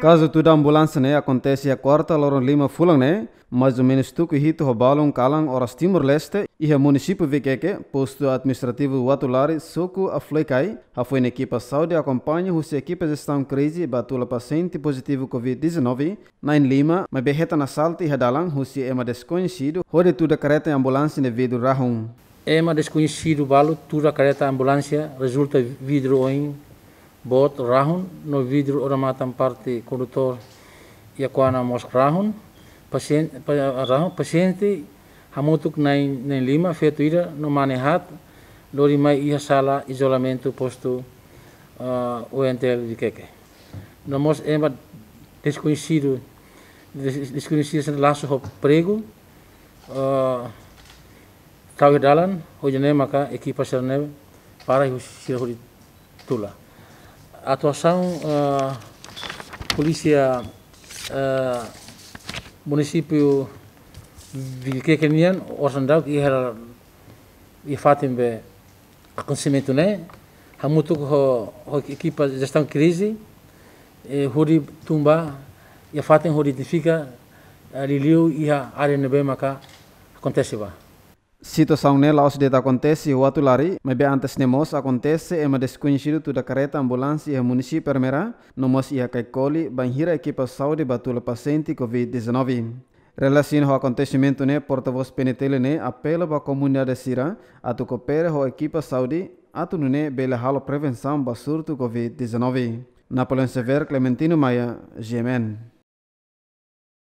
Caso a ambulância né acontece a quarta Loro lima fulang né, mais ou menos tuco hito robalum calang oras timor leste e o município Viqueque, posto administrativo Watulari, soco a Flecai, a foi na equipa saúde acompanha os equipas estão crise batula paciente positivo COVID-19 na em Lima, mas berreta na salta e radalang os é uma desconhecido, rode tudo a careta em ambulância devido rahum. É uma desconhecido balo tudo a careta ambulância resulta vidro em bot rahun no vidro ora matam parte condutor ia kwana mos rahun paciente rahun paciente hamutuk nai nai lima fetuira no manehat lori mai ia sala isolamento posto uh, ah, entel de Queque. No mos emba desconhecido desconhecido sendo laço ho prego ah, uh, hoje nema ka equipa serne para o senhor tula a atuação uh, polícia uh, município de Kekenian, Orsandau e era e fatem be reconhecimento né há muito ho, ho equipa gestão crise e huri tumba e fatem huri identifica ali liu e a área nebe maka acontece ba Situação nela os deta acontece o atulari, mas bem antes nemos acontece é uma desconhecido toda carreta ambulância e município permera, nomos ia caicoli, banhira equipa saúde batula paciente COVID-19. Relacionado ao acontecimento né porta-voz penetele né apela para a comunidade sira, atu coopera a equipa saúde, atu nune bela halo prevenção ba surto COVID-19. Napoleão Severo, Clementino Maia, GMN.